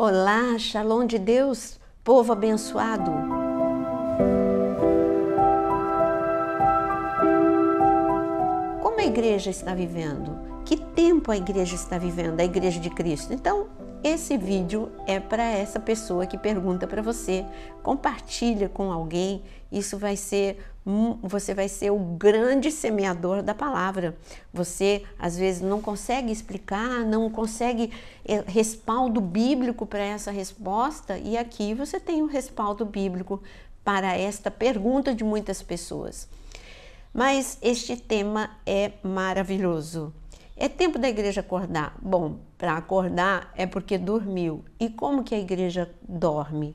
Olá, Shalom de Deus, povo abençoado. Como a igreja está vivendo? Que tempo a igreja está vivendo, a igreja de Cristo? Então, esse vídeo é para essa pessoa que pergunta para você. Compartilha com alguém, isso vai ser você vai ser o grande semeador da palavra. Você às vezes não consegue explicar, não consegue é, respaldo bíblico para essa resposta, e aqui você tem o um respaldo bíblico para esta pergunta de muitas pessoas. Mas este tema é maravilhoso. É tempo da igreja acordar. Bom, para acordar é porque dormiu. E como que a igreja dorme?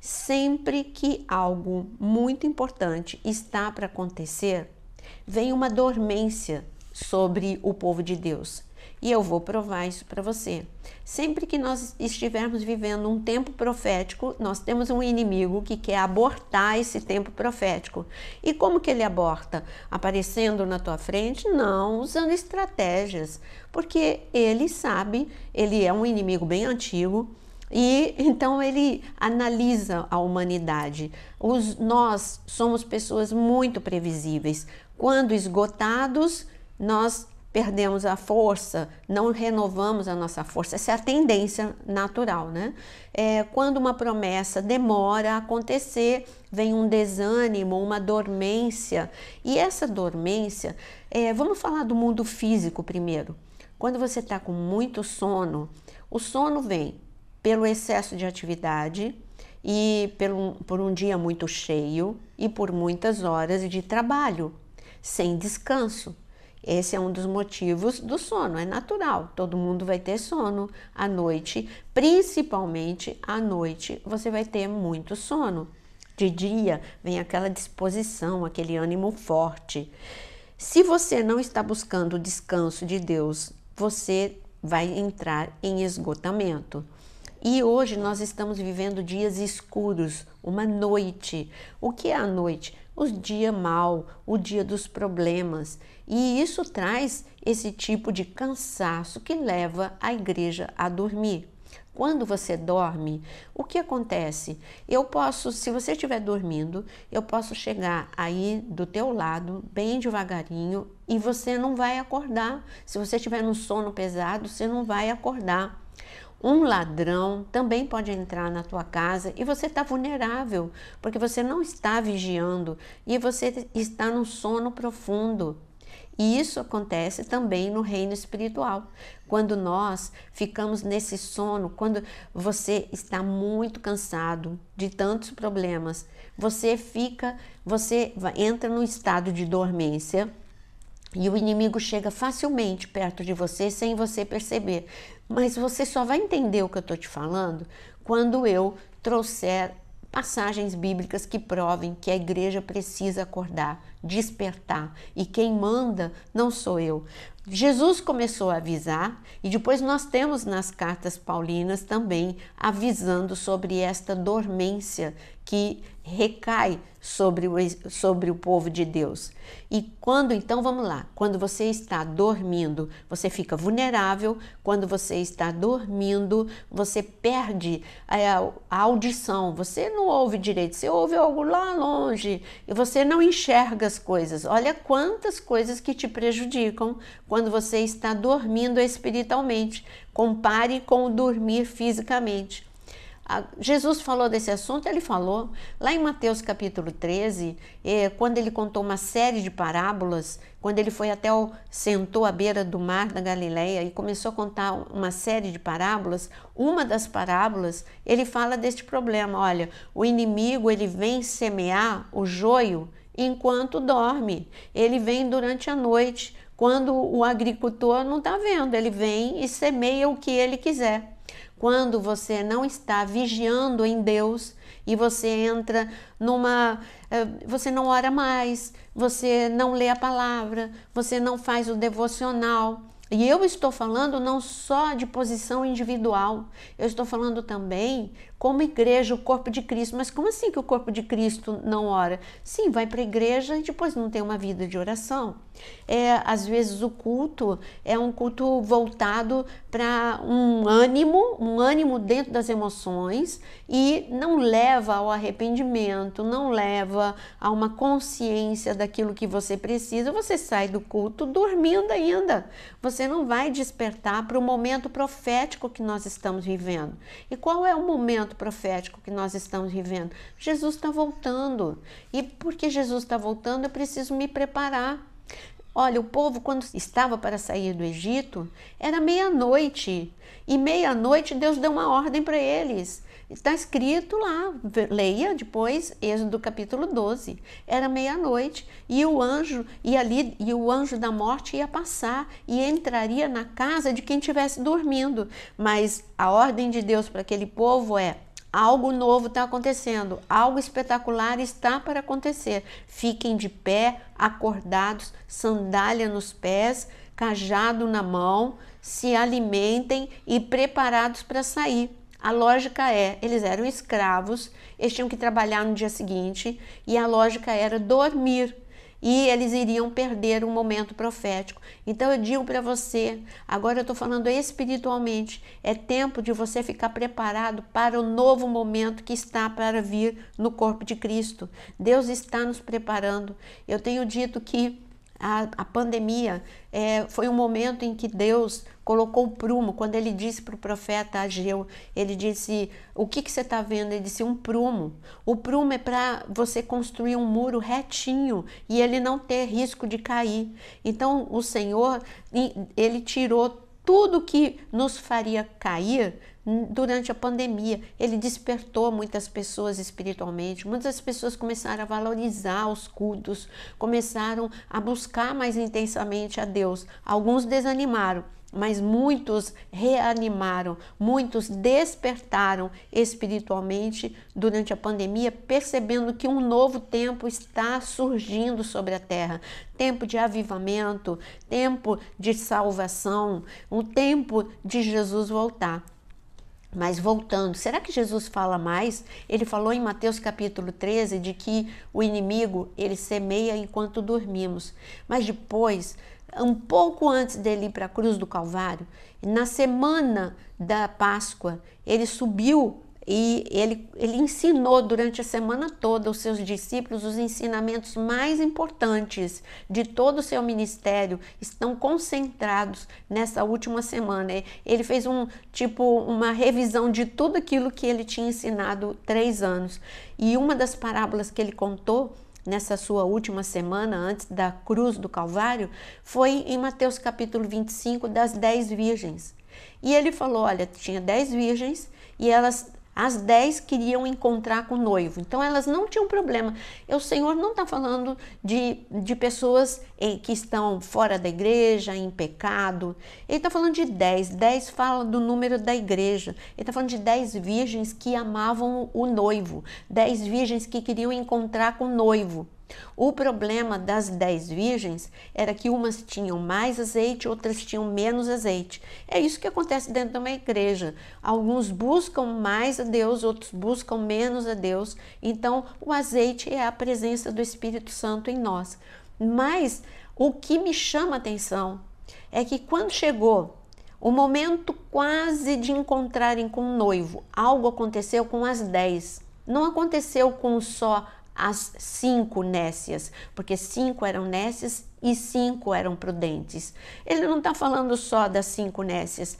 Sempre que algo muito importante está para acontecer, vem uma dormência sobre o povo de Deus. E eu vou provar isso para você. Sempre que nós estivermos vivendo um tempo profético, nós temos um inimigo que quer abortar esse tempo profético. E como que ele aborta? Aparecendo na tua frente? Não, usando estratégias. Porque ele sabe, ele é um inimigo bem antigo, e então ele analisa a humanidade. Os, nós somos pessoas muito previsíveis. Quando esgotados, nós perdemos a força, não renovamos a nossa força. Essa é a tendência natural, né? É, quando uma promessa demora a acontecer, vem um desânimo, uma dormência. E essa dormência, é, vamos falar do mundo físico primeiro. Quando você está com muito sono, o sono vem pelo excesso de atividade e pelo, por um dia muito cheio e por muitas horas de trabalho, sem descanso. Esse é um dos motivos do sono, é natural. Todo mundo vai ter sono à noite, principalmente à noite, você vai ter muito sono. De dia vem aquela disposição, aquele ânimo forte. Se você não está buscando o descanso de Deus, você vai entrar em esgotamento. E hoje nós estamos vivendo dias escuros, uma noite. O que é a noite? O dia mal, o dia dos problemas. E isso traz esse tipo de cansaço que leva a igreja a dormir. Quando você dorme, o que acontece? Eu posso, se você estiver dormindo, eu posso chegar aí do teu lado, bem devagarinho, e você não vai acordar. Se você estiver no sono pesado, você não vai acordar. Um ladrão também pode entrar na tua casa e você está vulnerável, porque você não está vigiando e você está num sono profundo. E isso acontece também no reino espiritual. Quando nós ficamos nesse sono, quando você está muito cansado de tantos problemas, você fica, você entra num estado de dormência e o inimigo chega facilmente perto de você sem você perceber. Mas você só vai entender o que eu estou te falando quando eu trouxer passagens bíblicas que provem que a igreja precisa acordar, despertar e quem manda não sou eu. Jesus começou a avisar e depois nós temos nas cartas paulinas também avisando sobre esta dormência que recai sobre o, sobre o povo de Deus. E quando, então, vamos lá, quando você está dormindo, você fica vulnerável, quando você está dormindo, você perde eh, a, a audição, você não ouve direito, você ouve algo lá longe e você não enxerga as coisas. Olha quantas coisas que te prejudicam quando você está dormindo espiritualmente. Compare com o dormir fisicamente. Jesus falou desse assunto, ele falou. Lá em Mateus capítulo 13, é, quando ele contou uma série de parábolas, quando ele foi até o, sentou à beira do mar da Galileia e começou a contar uma série de parábolas, uma das parábolas, ele fala deste problema. Olha, o inimigo, ele vem semear o joio enquanto dorme. Ele vem durante a noite, quando o agricultor não está vendo, ele vem e semeia o que ele quiser quando você não está vigiando em Deus e você entra numa. Eh, você não ora mais, você não lê a palavra, você não faz o devocional. E eu estou falando não só de posição individual, eu estou falando também como igreja, o corpo de Cristo. Mas como assim que o corpo de Cristo não ora? Sim, vai para a igreja e depois não tem uma vida de oração. É, às vezes o culto é um culto voltado para um ânimo, um ânimo dentro das emoções e não leva ao arrependimento, não leva a uma consciência daquilo que você precisa. Você sai do culto dormindo ainda. Você não vai despertar para o momento profético que nós estamos vivendo. E qual é o momento momento profético que nós estamos vivendo. Jesus está voltando. E porque Jesus está voltando, eu preciso me preparar. Olha, o povo, quando estava para sair do Egito, era meia-noite. E meia-noite Deus deu uma ordem para eles Está escrito lá, leia depois Êxodo capítulo 12. Era meia-noite e o anjo e ali e o anjo da morte ia passar e entraria na casa de quem estivesse dormindo. Mas a ordem de Deus para aquele povo é: Algo novo está acontecendo, algo espetacular está para acontecer. Fiquem de pé, acordados, sandália nos pés, cajado na mão, se alimentem e preparados para sair. A lógica é, eles eram escravos, eles tinham que trabalhar no dia seguinte, e a lógica era dormir e eles iriam perder um momento profético. Então eu digo para você, agora eu estou falando espiritualmente, é tempo de você ficar preparado para o novo momento que está para vir no corpo de Cristo. Deus está nos preparando. Eu tenho dito que a, a pandemia é, foi um momento em que Deus colocou o prumo. Quando ele disse para o profeta Ageu, ele disse: O que, que você está vendo? Ele disse: Um prumo. O prumo é para você construir um muro retinho e ele não ter risco de cair. Então, o Senhor, ele tirou tudo que nos faria cair durante a pandemia, ele despertou muitas pessoas espiritualmente, muitas pessoas começaram a valorizar os cultos, começaram a buscar mais intensamente a Deus. Alguns desanimaram, mas muitos reanimaram, muitos despertaram espiritualmente durante a pandemia, percebendo que um novo tempo está surgindo sobre a terra tempo de avivamento, tempo de salvação, um tempo de Jesus voltar. Mas voltando, será que Jesus fala mais? Ele falou em Mateus capítulo 13 de que o inimigo ele semeia enquanto dormimos. Mas depois, um pouco antes dele ir para a cruz do Calvário, na semana da Páscoa, ele subiu e ele, ele ensinou durante a semana toda aos seus discípulos os ensinamentos mais importantes de todo o seu ministério, estão concentrados nessa última semana. Ele fez um tipo uma revisão de tudo aquilo que ele tinha ensinado três anos. E uma das parábolas que ele contou nessa sua última semana antes da cruz do Calvário foi em Mateus capítulo 25 das dez virgens. E ele falou: olha, tinha dez virgens e elas as dez queriam encontrar com o noivo. Então elas não tinham problema. E o Senhor não está falando de, de pessoas eh, que estão fora da igreja, em pecado. Ele está falando de dez. Dez fala do número da igreja. Ele está falando de dez virgens que amavam o noivo. Dez virgens que queriam encontrar com o noivo. O problema das dez virgens era que umas tinham mais azeite, outras tinham menos azeite. É isso que acontece dentro de uma igreja. Alguns buscam mais a Deus, outros buscam menos a Deus. Então, o azeite é a presença do Espírito Santo em nós. Mas o que me chama a atenção é que quando chegou o momento quase de encontrarem com o noivo, algo aconteceu com as dez. Não aconteceu com só as cinco nécias, porque cinco eram nécias e cinco eram prudentes. Ele não está falando só das cinco nécias.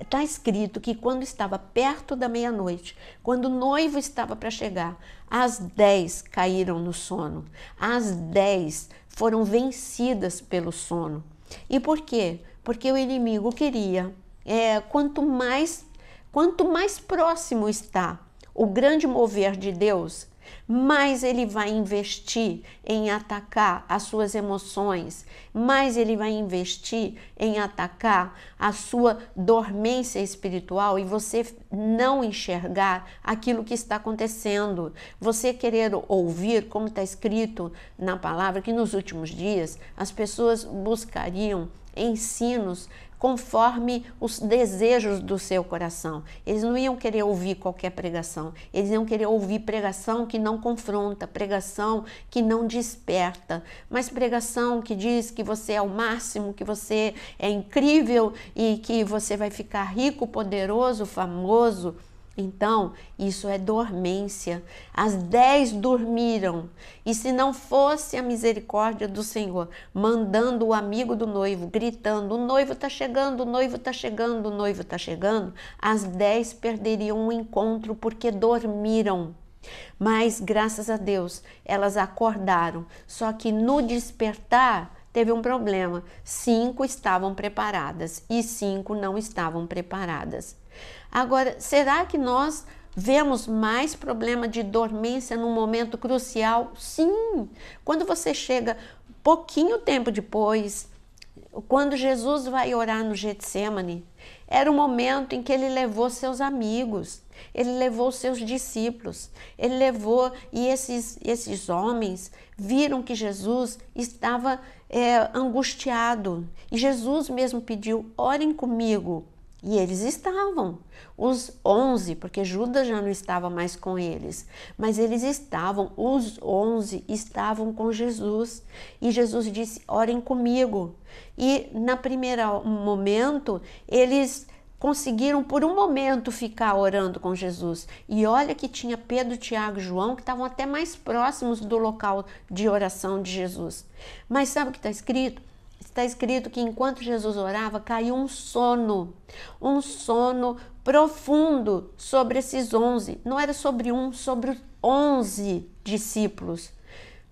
Está escrito que quando estava perto da meia-noite, quando o noivo estava para chegar, as dez caíram no sono, as dez foram vencidas pelo sono. E por quê? Porque o inimigo queria. É, quanto mais quanto mais próximo está o grande mover de Deus, mais ele vai investir em atacar as suas emoções, mais ele vai investir em atacar a sua dormência espiritual e você não enxergar aquilo que está acontecendo. Você querer ouvir, como está escrito na palavra, que nos últimos dias as pessoas buscariam ensinos conforme os desejos do seu coração. Eles não iam querer ouvir qualquer pregação, eles iam querer ouvir pregação que não confronta, pregação que não desperta, mas pregação que diz que você é o máximo, que você é incrível e que você vai ficar rico, poderoso, famoso. Então, isso é dormência. As dez dormiram. E se não fosse a misericórdia do Senhor, mandando o amigo do noivo, gritando: o noivo está chegando, o noivo está chegando, o noivo está chegando, as dez perderiam o encontro porque dormiram. Mas, graças a Deus, elas acordaram. Só que no despertar, teve um problema. Cinco estavam preparadas e cinco não estavam preparadas. Agora, será que nós Vemos mais problema de dormência num momento crucial? Sim! Quando você chega pouquinho tempo depois, quando Jesus vai orar no Getsemane, era o momento em que ele levou seus amigos, ele levou seus discípulos, ele levou, e esses, esses homens viram que Jesus estava é, angustiado. E Jesus mesmo pediu: orem comigo e eles estavam, os onze, porque Judas já não estava mais com eles, mas eles estavam, os onze estavam com Jesus. E Jesus disse: Orem comigo. E na primeira momento, eles conseguiram por um momento ficar orando com Jesus. E olha que tinha Pedro, Tiago e João que estavam até mais próximos do local de oração de Jesus. Mas sabe o que está escrito? está escrito que enquanto Jesus orava, caiu um sono, um sono profundo sobre esses onze. Não era sobre um, sobre os onze discípulos.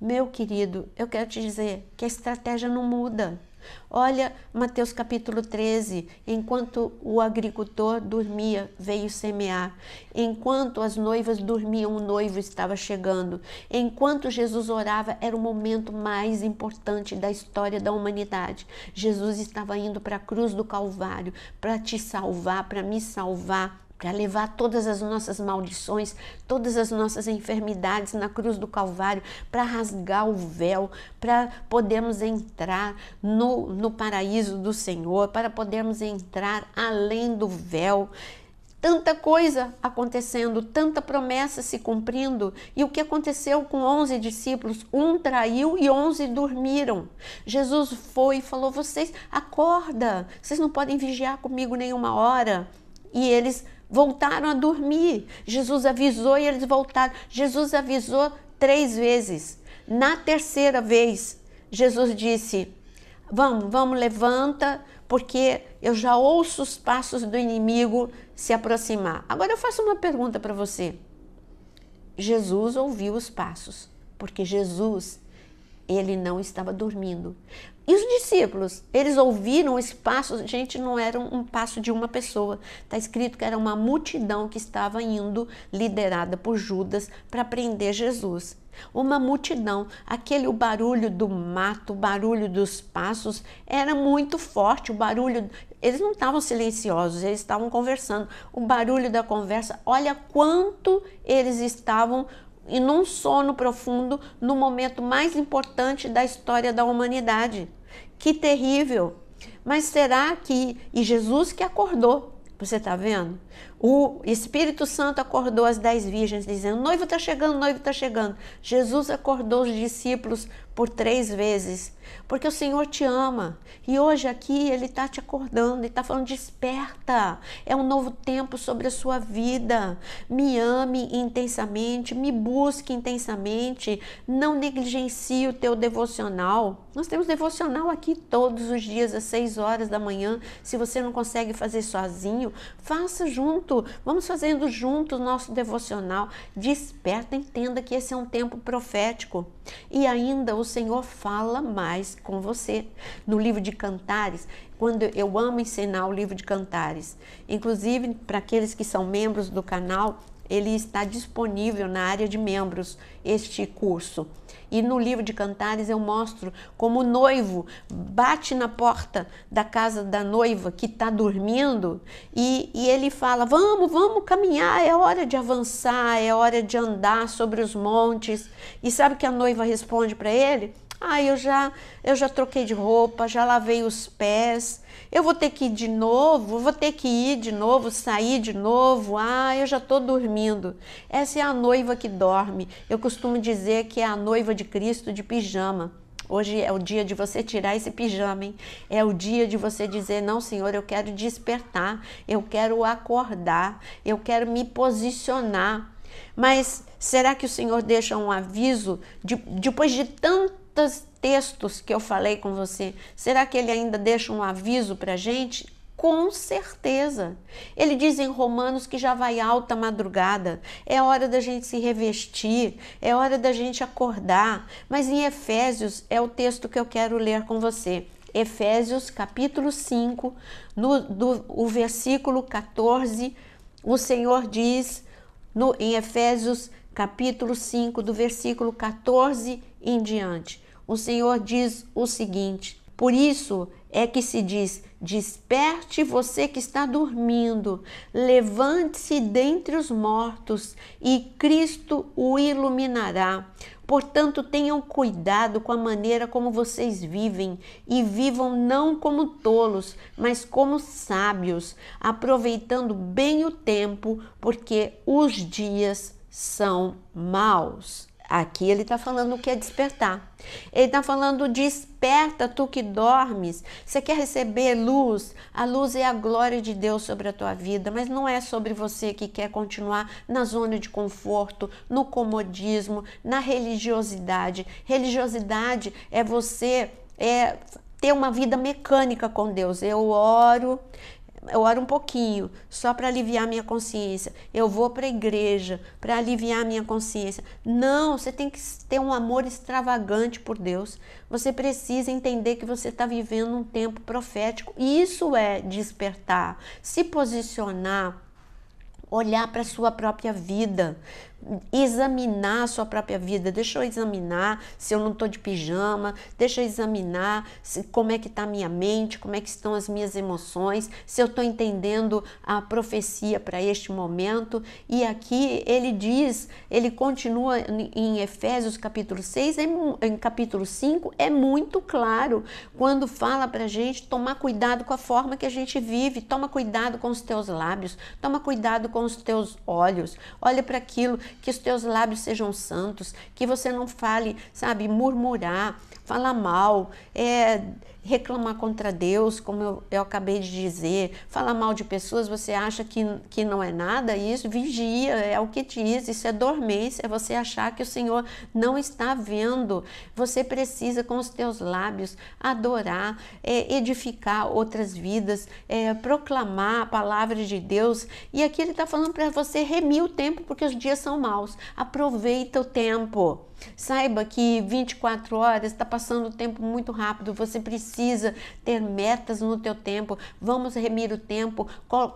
Meu querido, eu quero te dizer que a estratégia não muda. Olha Mateus capítulo 13: enquanto o agricultor dormia, veio semear, enquanto as noivas dormiam, o noivo estava chegando, enquanto Jesus orava, era o momento mais importante da história da humanidade. Jesus estava indo para a cruz do Calvário para te salvar, para me salvar para levar todas as nossas maldições, todas as nossas enfermidades na cruz do Calvário, para rasgar o véu, para podermos entrar no, no paraíso do Senhor, para podermos entrar além do véu tanta coisa acontecendo, tanta promessa se cumprindo. E o que aconteceu com 11 discípulos? Um traiu e 11 dormiram. Jesus foi e falou: "Vocês acorda, vocês não podem vigiar comigo nenhuma hora". E eles voltaram a dormir. Jesus avisou e eles voltaram. Jesus avisou três vezes. Na terceira vez, Jesus disse: Vamos, vamos, levanta, porque eu já ouço os passos do inimigo se aproximar. Agora eu faço uma pergunta para você. Jesus ouviu os passos, porque Jesus ele não estava dormindo. E os discípulos, eles ouviram os passos. gente, não era um passo de uma pessoa. Está escrito que era uma multidão que estava indo, liderada por Judas, para prender Jesus. Uma multidão, aquele o barulho do mato, o barulho dos passos era muito forte, o barulho, eles não estavam silenciosos, eles estavam conversando. O barulho da conversa, olha quanto eles estavam e num sono profundo no momento mais importante da história da humanidade. Que terrível! Mas será que. E Jesus que acordou, você está vendo? O Espírito Santo acordou as dez virgens, dizendo: noivo está chegando, noivo está chegando. Jesus acordou os discípulos por três vezes, porque o Senhor te ama. E hoje aqui ele está te acordando e está falando: desperta, é um novo tempo sobre a sua vida. Me ame intensamente, me busque intensamente, não negligencie o teu devocional. Nós temos devocional aqui todos os dias, às seis horas da manhã. Se você não consegue fazer sozinho, faça junto junto, vamos fazendo junto o nosso devocional. Desperta, entenda que esse é um tempo profético. E ainda o Senhor fala mais com você. No livro de Cantares, quando eu amo ensinar o livro de Cantares, inclusive para aqueles que são membros do canal, ele está disponível na área de membros este curso. E no livro de Cantares eu mostro como o noivo bate na porta da casa da noiva que está dormindo e, e ele fala: Vamos, vamos caminhar, é hora de avançar, é hora de andar sobre os montes. E sabe o que a noiva responde para ele? Ah, eu já, eu já troquei de roupa, já lavei os pés. Eu vou ter que ir de novo, vou ter que ir de novo, sair de novo. Ah, eu já estou dormindo. Essa é a noiva que dorme. Eu costumo dizer que é a noiva de Cristo de pijama. Hoje é o dia de você tirar esse pijama, hein? É o dia de você dizer: não, Senhor, eu quero despertar, eu quero acordar, eu quero me posicionar. Mas será que o Senhor deixa um aviso de, depois de tanto? quantos textos que eu falei com você, será que ele ainda deixa um aviso para a gente? Com certeza. Ele diz em Romanos que já vai alta madrugada, é hora da gente se revestir, é hora da gente acordar. Mas em Efésios é o texto que eu quero ler com você. Efésios capítulo 5, no do, o versículo 14, o Senhor diz no, em Efésios capítulo 5, do versículo 14 em diante: o Senhor diz o seguinte: por isso é que se diz: desperte você que está dormindo, levante-se dentre os mortos e Cristo o iluminará. Portanto, tenham cuidado com a maneira como vocês vivem e vivam não como tolos, mas como sábios, aproveitando bem o tempo, porque os dias são maus. Aqui ele está falando o que é despertar. Ele está falando: desperta, tu que dormes. Você quer receber luz? A luz é a glória de Deus sobre a tua vida, mas não é sobre você que quer continuar na zona de conforto, no comodismo, na religiosidade. Religiosidade é você. É ter uma vida mecânica com Deus. Eu oro, eu oro um pouquinho, só para aliviar minha consciência. Eu vou para a igreja para aliviar minha consciência. Não, você tem que ter um amor extravagante por Deus. Você precisa entender que você está vivendo um tempo profético. E isso é despertar, se posicionar olhar para a sua própria vida examinar a sua própria vida, deixa eu examinar se eu não estou de pijama, deixa eu examinar se, como é que está a minha mente, como é que estão as minhas emoções, se eu estou entendendo a profecia para este momento. E aqui ele diz, ele continua em Efésios capítulo 6, em, é em capítulo 5, é muito claro quando fala para a gente tomar cuidado com a forma que a gente vive, toma cuidado com os teus lábios, toma cuidado com os teus olhos, olha para aquilo que os teus lábios sejam santos, que você não fale, sabe, murmurar, falar mal, é, reclamar contra Deus, como eu, eu acabei de dizer, falar mal de pessoas, você acha que, que não é nada, isso vigia, é o que diz, isso é dormência, é você achar que o Senhor não está vendo. Você precisa, com os teus lábios, adorar, é, edificar outras vidas, é, proclamar a palavra de Deus. E aqui ele está falando para você remir o tempo, porque os dias são maus. Aproveita o tempo. Saiba que 24 horas está passando o tempo muito rápido, você precisa ter metas no teu tempo. Vamos remir o tempo.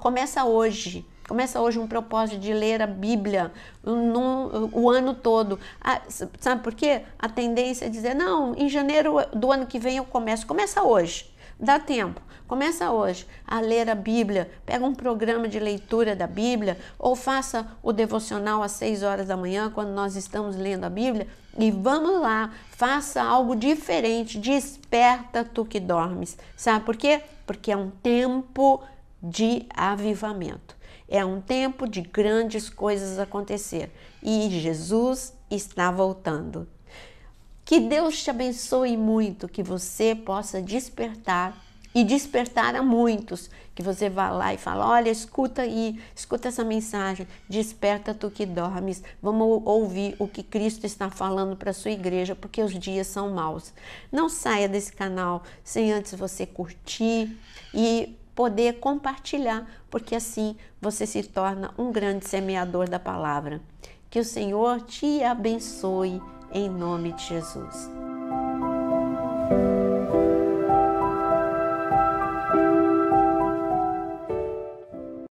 Começa hoje. Começa hoje um propósito de ler a Bíblia no o ano todo. Ah, sabe por quê? A tendência é dizer, não, em janeiro do ano que vem eu começo. Começa hoje. Dá tempo. Começa hoje a ler a Bíblia, pega um programa de leitura da Bíblia ou faça o devocional às 6 horas da manhã quando nós estamos lendo a Bíblia e vamos lá, faça algo diferente, desperta tu que dormes. Sabe por quê? Porque é um tempo de avivamento. É um tempo de grandes coisas acontecer e Jesus está voltando. Que Deus te abençoe muito, que você possa despertar e despertar a muitos. Que você vá lá e fala: olha, escuta aí, escuta essa mensagem, desperta tu que dormes. Vamos ouvir o que Cristo está falando para a sua igreja, porque os dias são maus. Não saia desse canal sem antes você curtir e poder compartilhar, porque assim você se torna um grande semeador da palavra. Que o Senhor te abençoe em nome de Jesus.